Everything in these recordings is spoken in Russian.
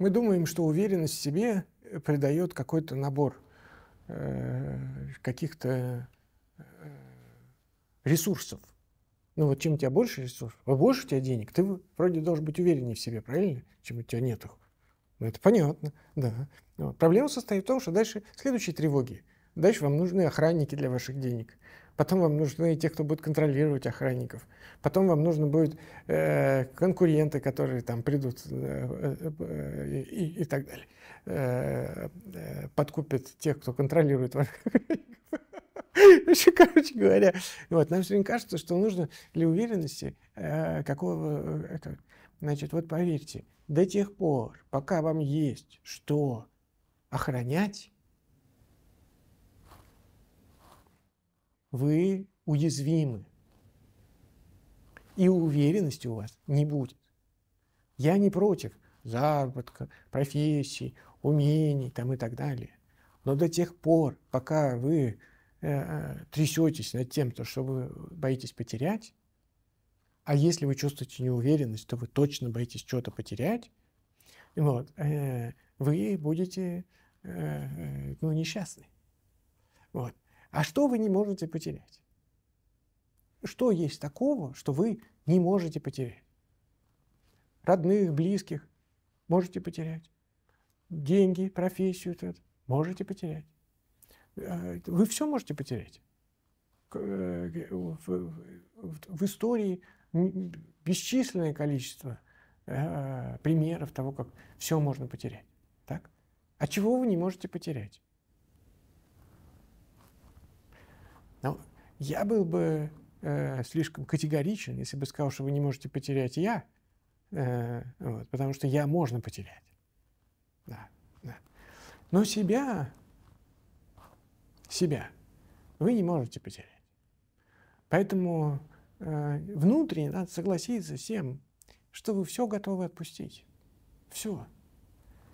Мы думаем, что уверенность в себе э, придает какой-то набор э, каких-то э, ресурсов. Ну вот чем у тебя больше ресурсов, больше у тебя денег, ты вроде должен быть увереннее в себе, правильно? Чем у тебя нет их. Ну это понятно, да. Вот. Проблема состоит в том, что дальше следующие тревоги – Дальше вам нужны охранники для ваших денег. Потом вам нужны те, кто будет контролировать охранников. Потом вам нужны будут э, конкуренты, которые там придут э, э, и, и так далее. Э, э, подкупят тех, кто контролирует ваших охранников. Короче говоря, вот, нам все время кажется, что нужно для уверенности э, какого... Э, это, значит, вот поверьте, до тех пор, пока вам есть что охранять, вы уязвимы. И уверенности у вас не будет. Я не против заработка, профессий, умений там, и так далее. Но до тех пор, пока вы э, э трясетесь над тем, то, что вы боитесь потерять, а если вы чувствуете неуверенность, то вы точно боитесь что-то потерять, вот, э, вы будете э, э ну, несчастны. Вот. А что вы не можете потерять? Что есть такого, что вы не можете потерять? Родных, близких можете потерять. Деньги, профессию можете потерять. А, вы все можете потерять. Э, в истории бесчисленное количество э, примеров того, как все можно потерять. Так? А чего вы не можете потерять? Но ну, я был бы э, слишком категоричен, если бы сказал, что вы не можете потерять я, э, вот, потому что я можно потерять. Да, да. Но себя, себя вы не можете потерять. Поэтому э, внутренне надо согласиться с тем, что вы все готовы отпустить. Все.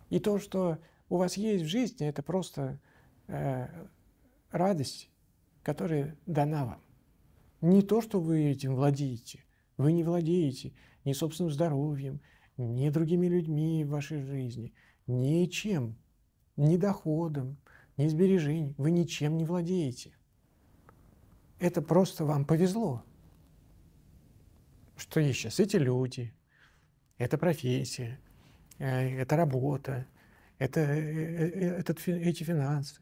И то, что у вас есть в жизни, это просто э, радость которая дана вам. Не то, что вы этим владеете. Вы не владеете ни собственным здоровьем, ни другими людьми в вашей жизни, ничем, ни доходом, ни сбережением. Вы ничем не владеете. Это просто вам повезло, что есть сейчас эти люди, эта профессия, э, эта работа, это, э, э, это, эти финансы.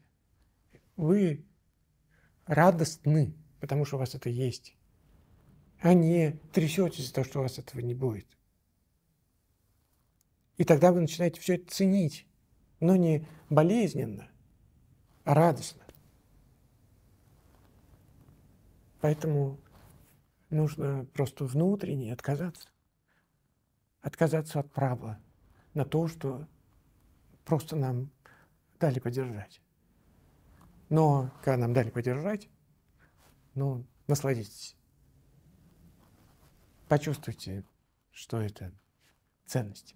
Вы радостны, потому что у вас это есть, а не трясетесь за то, что у вас этого не будет. И тогда вы начинаете все это ценить, но не болезненно, а радостно. Поэтому нужно просто внутренне отказаться. Отказаться от права на то, что просто нам дали подержать. Но когда нам дали подержать, ну, насладитесь. Почувствуйте, что это ценность.